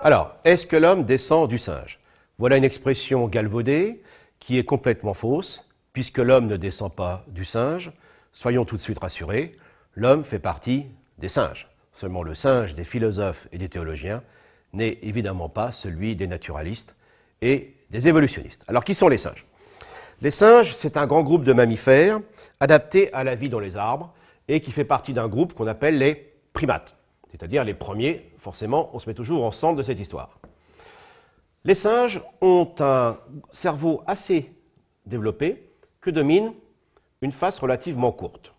Alors, est-ce que l'homme descend du singe Voilà une expression galvaudée qui est complètement fausse, puisque l'homme ne descend pas du singe. Soyons tout de suite rassurés, l'homme fait partie des singes. Seulement le singe des philosophes et des théologiens n'est évidemment pas celui des naturalistes et des évolutionnistes. Alors, qui sont les singes Les singes, c'est un grand groupe de mammifères adaptés à la vie dans les arbres et qui fait partie d'un groupe qu'on appelle les primates, c'est-à-dire les premiers forcément, on se met toujours ensemble centre de cette histoire. Les singes ont un cerveau assez développé que domine une face relativement courte.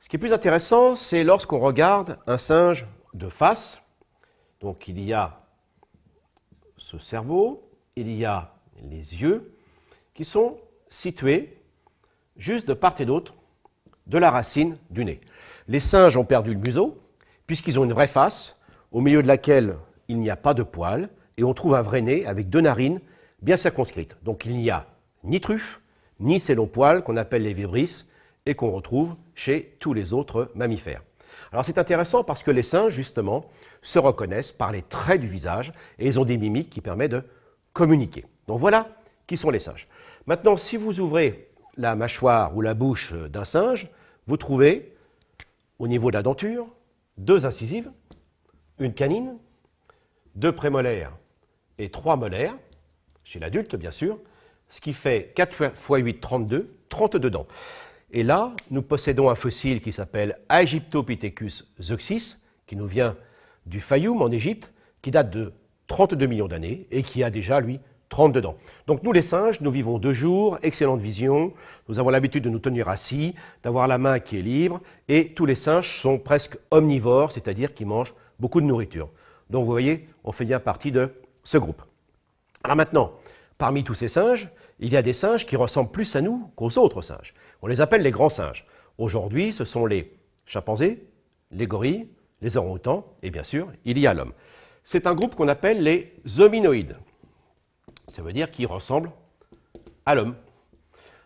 Ce qui est plus intéressant, c'est lorsqu'on regarde un singe de face. Donc il y a ce cerveau, il y a les yeux qui sont situés juste de part et d'autre de la racine du nez. Les singes ont perdu le museau, puisqu'ils ont une vraie face, au milieu de laquelle il n'y a pas de poils, et on trouve un vrai nez avec deux narines bien circonscrites. Donc il n'y a ni truffe, ni ces longs poils qu'on appelle les vibrisses et qu'on retrouve chez tous les autres mammifères. Alors c'est intéressant parce que les singes, justement, se reconnaissent par les traits du visage et ils ont des mimiques qui permettent de communiquer. Donc voilà qui sont les singes. Maintenant, si vous ouvrez la mâchoire ou la bouche d'un singe, vous trouvez au niveau de la denture deux incisives une canine, deux prémolaires et trois molaires, chez l'adulte bien sûr, ce qui fait 4 x 8, 32, 32 dents. Et là, nous possédons un fossile qui s'appelle Aegyptopithecus zeuxis, qui nous vient du Fayoum en Égypte, qui date de 32 millions d'années et qui a déjà, lui, 32 dents. Donc nous, les singes, nous vivons deux jours, excellente vision, nous avons l'habitude de nous tenir assis, d'avoir la main qui est libre, et tous les singes sont presque omnivores, c'est-à-dire qu'ils mangent beaucoup de nourriture. Donc vous voyez, on fait bien partie de ce groupe. Alors maintenant, parmi tous ces singes, il y a des singes qui ressemblent plus à nous qu'aux autres singes. On les appelle les grands singes. Aujourd'hui, ce sont les chimpanzés, les gorilles, les orang-outans, et bien sûr, il y a l'homme. C'est un groupe qu'on appelle les hominoïdes. Ça veut dire qu'ils ressemblent à l'homme.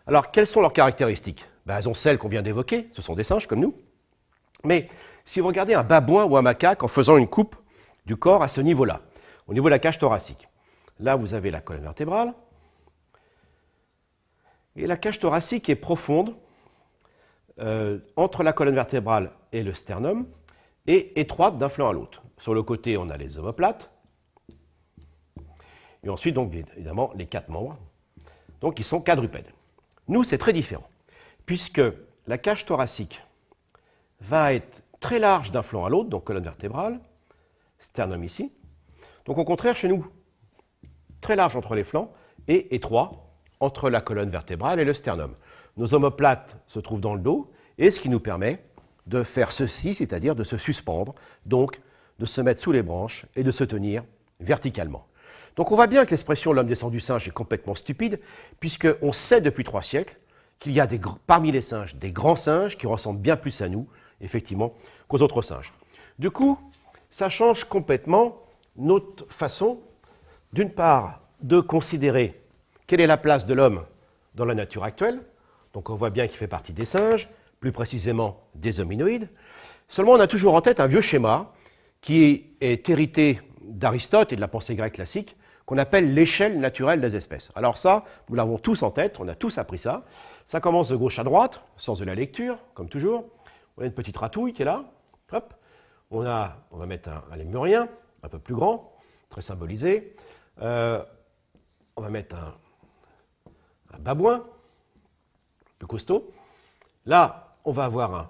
Alors, quelles sont leurs caractéristiques ben, Elles ont celles qu'on vient d'évoquer, ce sont des singes comme nous. Mais si vous regardez un babouin ou un macaque en faisant une coupe du corps à ce niveau-là, au niveau de la cage thoracique, là vous avez la colonne vertébrale, et la cage thoracique est profonde euh, entre la colonne vertébrale et le sternum, et étroite d'un flanc à l'autre. Sur le côté, on a les omoplates, et ensuite, donc, évidemment, les quatre membres. Donc, ils sont quadrupèdes. Nous, c'est très différent, puisque la cage thoracique va être très large d'un flanc à l'autre, donc colonne vertébrale, sternum ici. Donc au contraire, chez nous, très large entre les flancs et étroit entre la colonne vertébrale et le sternum. Nos omoplates se trouvent dans le dos, et ce qui nous permet de faire ceci, c'est-à-dire de se suspendre, donc de se mettre sous les branches et de se tenir verticalement. Donc on voit bien que l'expression l'homme descend du singe est complètement stupide, puisqu'on sait depuis trois siècles qu'il y a parmi les singes des grands singes qui ressemblent bien plus à nous effectivement qu'aux autres singes. Du coup, ça change complètement notre façon, d'une part, de considérer quelle est la place de l'homme dans la nature actuelle. Donc on voit bien qu'il fait partie des singes, plus précisément des hominoïdes. Seulement, on a toujours en tête un vieux schéma qui est hérité d'Aristote et de la pensée grecque classique, qu'on appelle l'échelle naturelle des espèces. Alors ça, nous l'avons tous en tête, on a tous appris ça. Ça commence de gauche à droite, sans de la lecture, comme toujours on a une petite ratouille qui est là. On, va mettre un, lémurien, un peu plus grand, très symbolisé. Euh, on va mettre un, babouin, plus costaud. Là, on va avoir un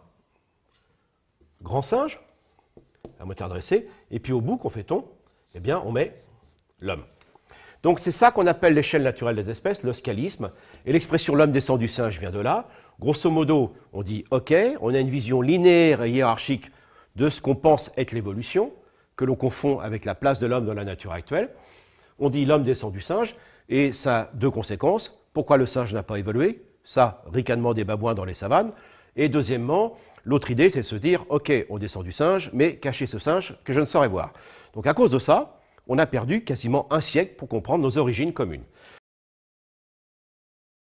grand singe, un moteur dressé. Et puis au bout, qu'on fait-on Eh bien, on met l'homme. Donc c'est ça qu'on appelle l'échelle naturelle des espèces, l'oscalisme. Et l'expression l'homme descend du singe vient de là. Grosso modo, on dit OK, on a une vision linéaire et hiérarchique de ce qu'on pense être l'évolution, que l'on confond avec la place de l'homme dans la nature actuelle. On dit l'homme descend du singe, et ça a deux conséquences. Pourquoi le singe n'a pas évolué Ça, ricanement des babouins dans les savanes. Et deuxièmement, l'autre idée, c'est de se dire OK, on descend du singe, mais cachez ce singe que je ne saurais voir. Donc à cause de ça, on a perdu quasiment un siècle pour comprendre nos origines communes.